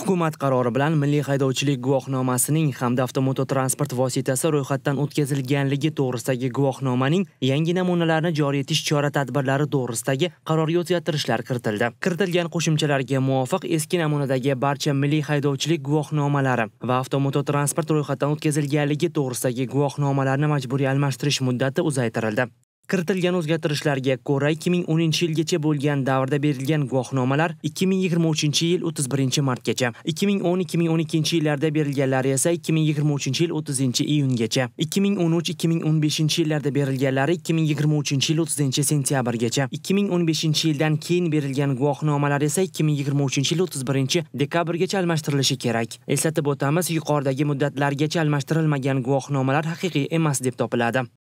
Hukumat qarori bilan milliy haydovchilik guvohnomasining hamda avtomototransport vositasi ro'yxatdan o'tkazilganligi to'g'risidagi guvohnomaning yangi namunalarini joriy etish chora-tadbirlari to'g'risidagi qarorga o'zgartirishlar kiritildi. Kiritilgan qo'shimchalarga muvofiq eski namunadagi barcha milliy haydovchilik guvohnomalari va avtomototransport ro'yxatdan o'tkazilganligi to'g'risidagi guvohnomalarni majburiy almashtirish muddati uzaytirildi. Kiritilgan o'zgartirishlarga ko'ra 2010-yilgacha bo'lgan davrda berilgan guvohnomalar 2023-yil 31-martgacha, 2010-2012-yillarda berilganlari esa 2023-yil 30-iyungacha, 2013-2015-yillarda berilganlari 2023-yil 30-sentyabrgacha, 2015-yildan keyin berilgan guvohnomalar esa 2023-yil 31-dekabrgacha almashtirilishi kerak. Eslatib o'tamiz, yuqoridagi muddatlargacha almashtirilmagan guvohnomalar haqiqiy emas deb topiladi.